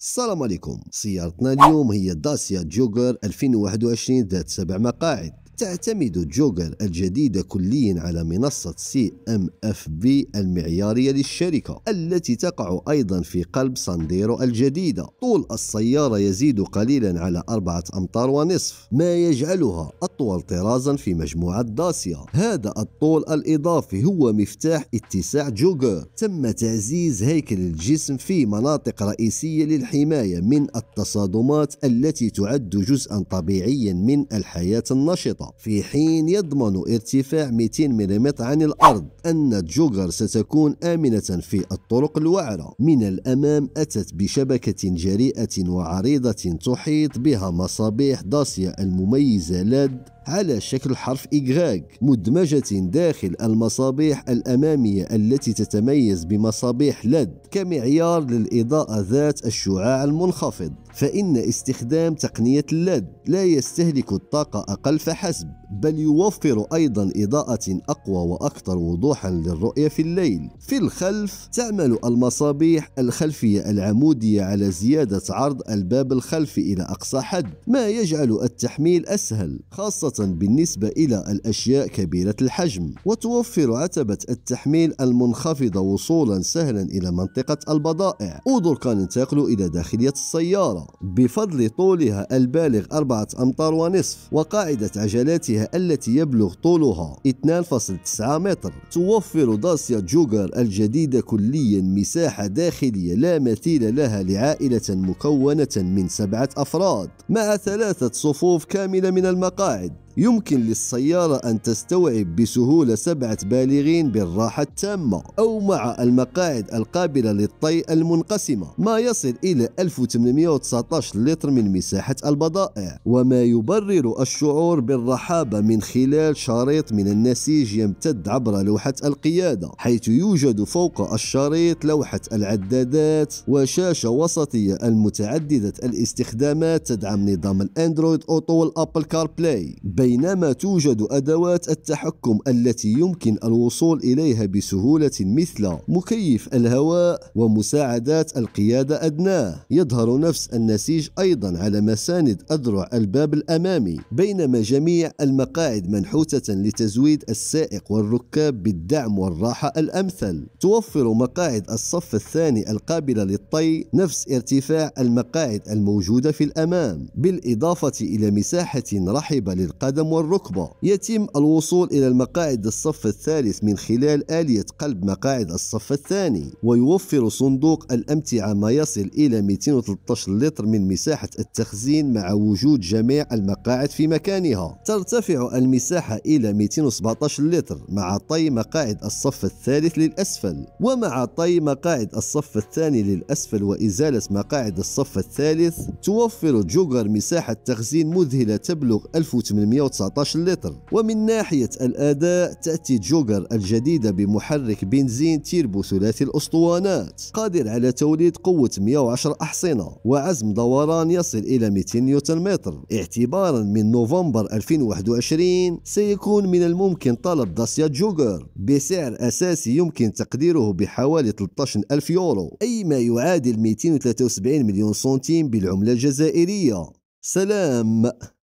السلام عليكم سيارتنا اليوم هي داسيا جوجر 2021 ذات سبع مقاعد تعتمد جوجل الجديدة كليا على منصة سي ام اف بي المعيارية للشركة التي تقع أيضا في قلب سانديرو الجديدة طول السيارة يزيد قليلا على أربعة أمتار ونصف ما يجعلها أطول طرازا في مجموعة داسيا هذا الطول الإضافي هو مفتاح اتساع جوجر تم تعزيز هيكل الجسم في مناطق رئيسية للحماية من التصادمات التي تعد جزءا طبيعيا من الحياة النشطة في حين يضمن ارتفاع 200 ملم عن الأرض أن جوغر ستكون آمنة في الطرق الوعرة من الأمام أتت بشبكة جريئة وعريضة تحيط بها مصابيح داسيا المميزة لد على شكل حرف إجغاج مدمجة داخل المصابيح الأمامية التي تتميز بمصابيح لد كمعيار للإضاءة ذات الشعاع المنخفض فإن استخدام تقنية اللد لا يستهلك الطاقة أقل فحسب بل يوفر أيضا إضاءة أقوى وأكثر وضوحا للرؤية في الليل في الخلف تعمل المصابيح الخلفية العمودية على زيادة عرض الباب الخلفي إلى أقصى حد ما يجعل التحميل أسهل خاصة بالنسبة إلى الأشياء كبيرة الحجم وتوفر عتبة التحميل المنخفضة وصولا سهلا إلى منطقة البضائع أودركا ننتقل إلى داخلية السيارة بفضل طولها البالغ 4 أمتار ونصف وقاعدة عجلاتها التي يبلغ طولها 2.9 متر توفر داسيا جوجر الجديدة كليا مساحة داخلية لا مثيل لها لعائلة مكونة من سبعة أفراد مع ثلاثة صفوف كاملة من المقاعد يمكن للسيارة أن تستوعب بسهولة سبعة بالغين بالراحة التامة أو مع المقاعد القابلة للطي المنقسمة ما يصل إلى 1819 لتر من مساحة البضائع وما يبرر الشعور بالرحابة من خلال شريط من النسيج يمتد عبر لوحة القيادة حيث يوجد فوق الشريط لوحة العدادات وشاشة وسطية المتعددة الاستخدامات تدعم نظام الأندرويد أوتو والأبل كار بلاي بينما توجد أدوات التحكم التي يمكن الوصول إليها بسهولة مثل مكيف الهواء ومساعدات القيادة أدناه يظهر نفس النسيج أيضا على مساند أذرع الباب الأمامي بينما جميع المقاعد منحوتة لتزويد السائق والركاب بالدعم والراحة الأمثل توفر مقاعد الصف الثاني القابلة للطي نفس ارتفاع المقاعد الموجودة في الأمام بالإضافة إلى مساحة رحبة للقدم القدم والركبة يتم الوصول إلى المقاعد الصف الثالث من خلال آلية قلب مقاعد الصف الثاني ويوفر صندوق الأمتعة ما يصل إلى 213 لتر من مساحة التخزين مع وجود جميع المقاعد في مكانها ترتفع المساحة إلى 217 لتر مع طي مقاعد الصف الثالث للأسفل ومع طي مقاعد الصف الثاني للأسفل وإزالة مقاعد الصف الثالث توفر جوجر مساحة تخزين مذهلة تبلغ 1800 119 لتر ومن ناحية الأداء تأتي جوجر الجديدة بمحرك بنزين تيربو ثلاثي الأسطوانات قادر على توليد قوة 110 أحصنة وعزم دوران يصل إلى 200 نيوتن متر اعتبارا من نوفمبر 2021 سيكون من الممكن طلب داسيا جوجر بسعر أساسي يمكن تقديره بحوالي 13 ألف يورو أي ما يعادل 273 مليون سنتيم بالعملة الجزائرية سلام